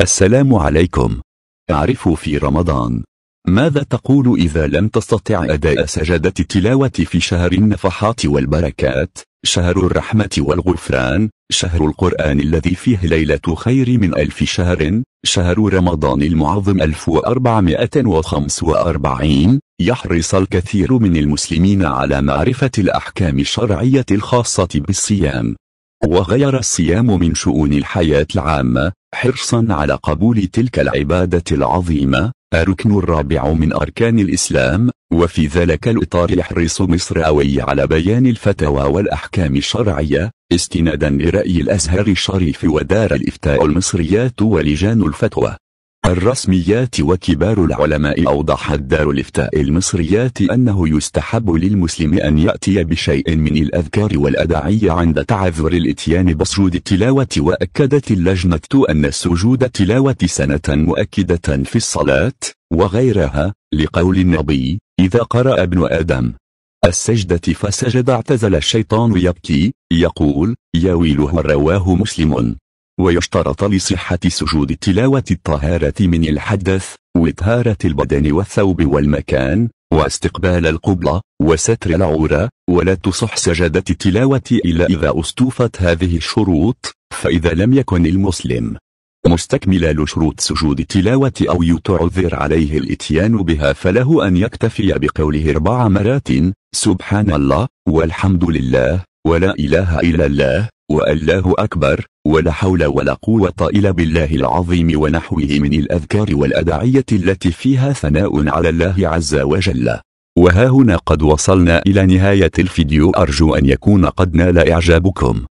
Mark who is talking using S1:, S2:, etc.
S1: السلام عليكم أعرف في رمضان ماذا تقول إذا لم تستطع أداء سجدة التلاوة في شهر النفحات والبركات شهر الرحمة والغفران شهر القرآن الذي فيه ليلة خير من ألف شهر شهر رمضان المعظم 1445 يحرص الكثير من المسلمين على معرفة الأحكام الشرعية الخاصة بالصيام وغير الصيام من شؤون الحياة العامة حرصا على قبول تلك العبادة العظيمة الركن الرابع من أركان الإسلام وفي ذلك الإطار يحرص مصراوي على بيان الفتوى والأحكام الشرعية استنادا لرأي الأزهر الشريف ودار الإفتاء المصريات ولجان الفتوى الرسميات وكبار العلماء أوضح الدار الإفتاء المصريات أنه يستحب للمسلم أن يأتي بشيء من الأذكار والأداعي عند تعذر الاتيان بسجود التلاوة وأكدت اللجنة أن سجود التلاوة سنة مؤكدة في الصلاة وغيرها لقول النبي إذا قرأ ابن آدم السجدة فسجد اعتزل الشيطان يبكي يقول يا ويله رواه مسلم ويشترط لصحة سجود التلاوة الطهارة من الحدث وطهارة البدن والثوب والمكان واستقبال القبلة وستر العورة ولا تصح سجادة التلاوة إلا إذا أستوفت هذه الشروط فإذا لم يكن المسلم مستكملا لشروط سجود التلاوة أو يتعذر عليه الإتيان بها فله أن يكتفي بقوله أربع مرات سبحان الله والحمد لله ولا إله إلا الله والله أكبر ولا حول ولا قوة إلا بالله العظيم ونحوه من الأذكار والأدعية التي فيها ثناء على الله عز وجل وها هنا قد وصلنا إلى نهاية الفيديو أرجو أن يكون قد نال إعجابكم